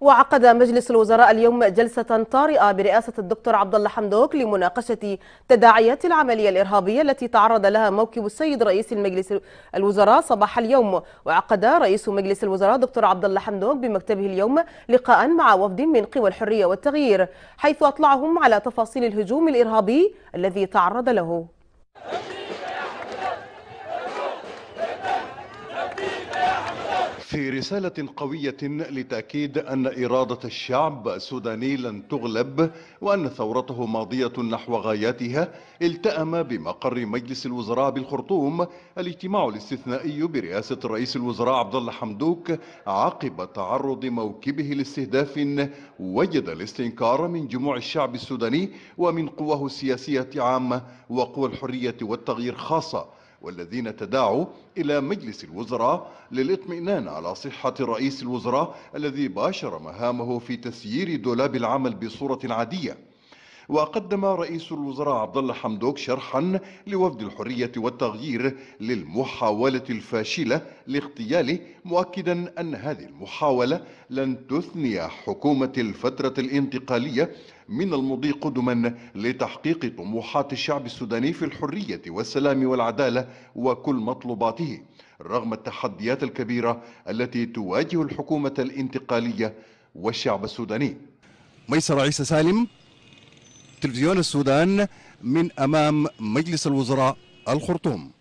وعقد مجلس الوزراء اليوم جلسة طارئة برئاسة الدكتور عبد الله حمدوك لمناقشة تداعيات العملية الإرهابية التي تعرض لها موكب السيد رئيس المجلس الوزراء صباح اليوم وعقد رئيس مجلس الوزراء دكتور عبد الله حمدوك بمكتبه اليوم لقاء مع وفد من قوى الحرية والتغيير حيث أطلعهم على تفاصيل الهجوم الإرهابي الذي تعرض له في رسالة قوية لتأكيد أن إرادة الشعب السوداني لن تغلب وأن ثورته ماضية نحو غاياتها التأم بمقر مجلس الوزراء بالخرطوم الاجتماع الاستثنائي برئاسة رئيس الوزراء عبد الله حمدوك عقب تعرض موكبه لاستهداف وجد الاستنكار من جموع الشعب السوداني ومن قواه السياسية عامة وقوى الحرية والتغيير خاصة والذين تداعوا إلى مجلس الوزراء للاطمئنان على صحة رئيس الوزراء الذي باشر مهامه في تسيير دولاب العمل بصورة عادية وقدم رئيس الوزراء عبد الله حمدوك شرحا لوفد الحرية والتغيير للمحاولة الفاشلة لاغتياله مؤكدا أن هذه المحاولة لن تثني حكومة الفترة الانتقالية من المضي قدما لتحقيق طموحات الشعب السوداني في الحرية والسلام والعدالة وكل مطلوباته رغم التحديات الكبيرة التي تواجه الحكومة الانتقالية والشعب السوداني ميسر عيسى سالم تلفزيون السودان من أمام مجلس الوزراء الخرطوم